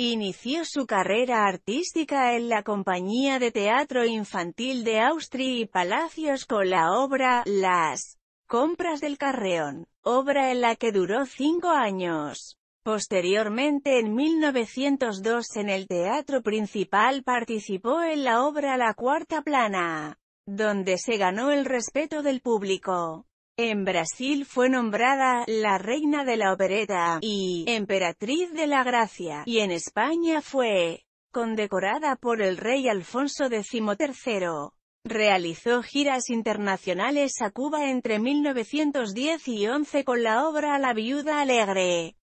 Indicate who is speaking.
Speaker 1: Inició su carrera artística en la compañía de teatro infantil de Austria y Palacios con la obra Las compras del Carreón, obra en la que duró cinco años. Posteriormente en 1902 en el Teatro Principal participó en la obra La Cuarta Plana, donde se ganó el respeto del público. En Brasil fue nombrada la reina de la opereta y emperatriz de la gracia, y en España fue condecorada por el rey Alfonso XIII. Realizó giras internacionales a Cuba entre 1910 y 11 con la obra La Viuda Alegre.